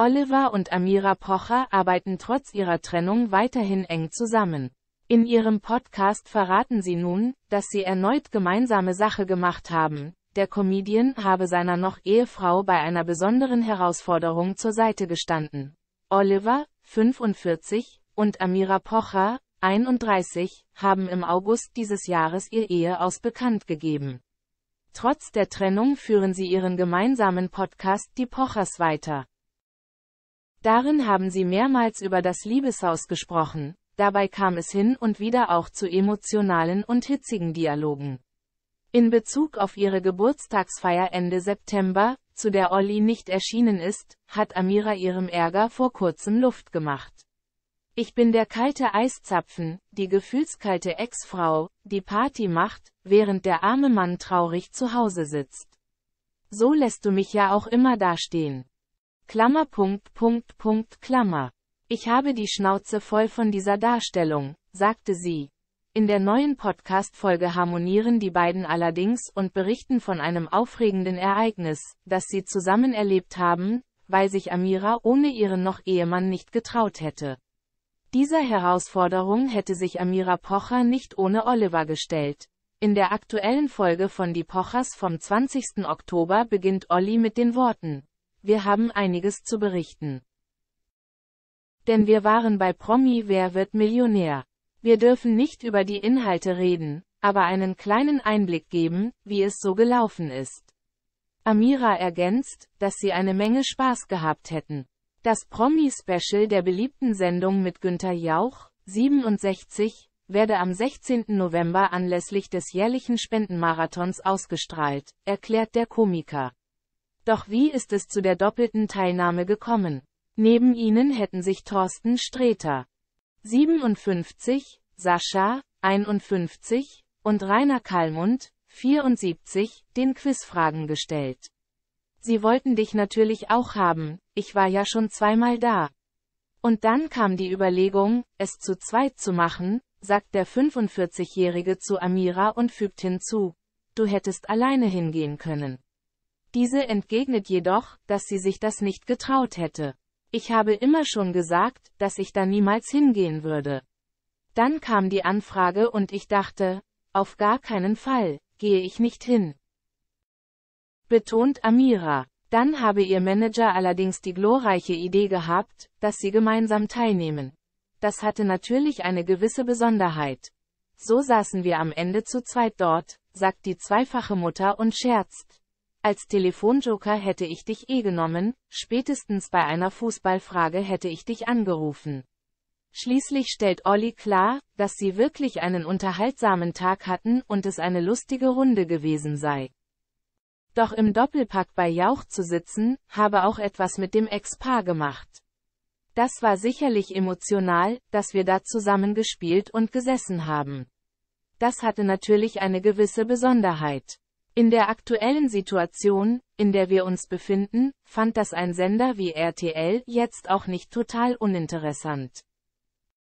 Oliver und Amira Pocher arbeiten trotz ihrer Trennung weiterhin eng zusammen. In ihrem Podcast verraten sie nun, dass sie erneut gemeinsame Sache gemacht haben. Der Comedian habe seiner noch Ehefrau bei einer besonderen Herausforderung zur Seite gestanden. Oliver, 45, und Amira Pocher, 31, haben im August dieses Jahres ihr Ehe aus bekannt gegeben. Trotz der Trennung führen sie ihren gemeinsamen Podcast Die Pochers weiter. Darin haben sie mehrmals über das Liebeshaus gesprochen, dabei kam es hin und wieder auch zu emotionalen und hitzigen Dialogen. In Bezug auf ihre Geburtstagsfeier Ende September, zu der Olli nicht erschienen ist, hat Amira ihrem Ärger vor kurzem Luft gemacht. Ich bin der kalte Eiszapfen, die gefühlskalte Ex-Frau, die Party macht, während der arme Mann traurig zu Hause sitzt. So lässt du mich ja auch immer dastehen. Klammer Punkt Punkt Punkt Klammer. Ich habe die Schnauze voll von dieser Darstellung, sagte sie. In der neuen Podcast-Folge harmonieren die beiden allerdings und berichten von einem aufregenden Ereignis, das sie zusammen erlebt haben, weil sich Amira ohne ihren noch Ehemann nicht getraut hätte. Dieser Herausforderung hätte sich Amira Pocher nicht ohne Oliver gestellt. In der aktuellen Folge von Die Pochers vom 20. Oktober beginnt Olli mit den Worten wir haben einiges zu berichten. Denn wir waren bei Promi Wer wird Millionär. Wir dürfen nicht über die Inhalte reden, aber einen kleinen Einblick geben, wie es so gelaufen ist. Amira ergänzt, dass sie eine Menge Spaß gehabt hätten. Das Promi-Special der beliebten Sendung mit Günter Jauch, 67, werde am 16. November anlässlich des jährlichen Spendenmarathons ausgestrahlt, erklärt der Komiker. Doch wie ist es zu der doppelten Teilnahme gekommen? Neben ihnen hätten sich Thorsten Streter 57, Sascha 51 und Rainer Kalmund 74 den Quizfragen gestellt. Sie wollten dich natürlich auch haben, ich war ja schon zweimal da. Und dann kam die Überlegung, es zu zweit zu machen, sagt der 45-Jährige zu Amira und fügt hinzu, du hättest alleine hingehen können. Diese entgegnet jedoch, dass sie sich das nicht getraut hätte. Ich habe immer schon gesagt, dass ich da niemals hingehen würde. Dann kam die Anfrage und ich dachte, auf gar keinen Fall, gehe ich nicht hin. Betont Amira. Dann habe ihr Manager allerdings die glorreiche Idee gehabt, dass sie gemeinsam teilnehmen. Das hatte natürlich eine gewisse Besonderheit. So saßen wir am Ende zu zweit dort, sagt die zweifache Mutter und scherzt. Als Telefonjoker hätte ich dich eh genommen, spätestens bei einer Fußballfrage hätte ich dich angerufen. Schließlich stellt Olli klar, dass sie wirklich einen unterhaltsamen Tag hatten und es eine lustige Runde gewesen sei. Doch im Doppelpack bei Jauch zu sitzen, habe auch etwas mit dem Ex-Paar gemacht. Das war sicherlich emotional, dass wir da zusammen gespielt und gesessen haben. Das hatte natürlich eine gewisse Besonderheit. In der aktuellen Situation, in der wir uns befinden, fand das ein Sender wie RTL jetzt auch nicht total uninteressant.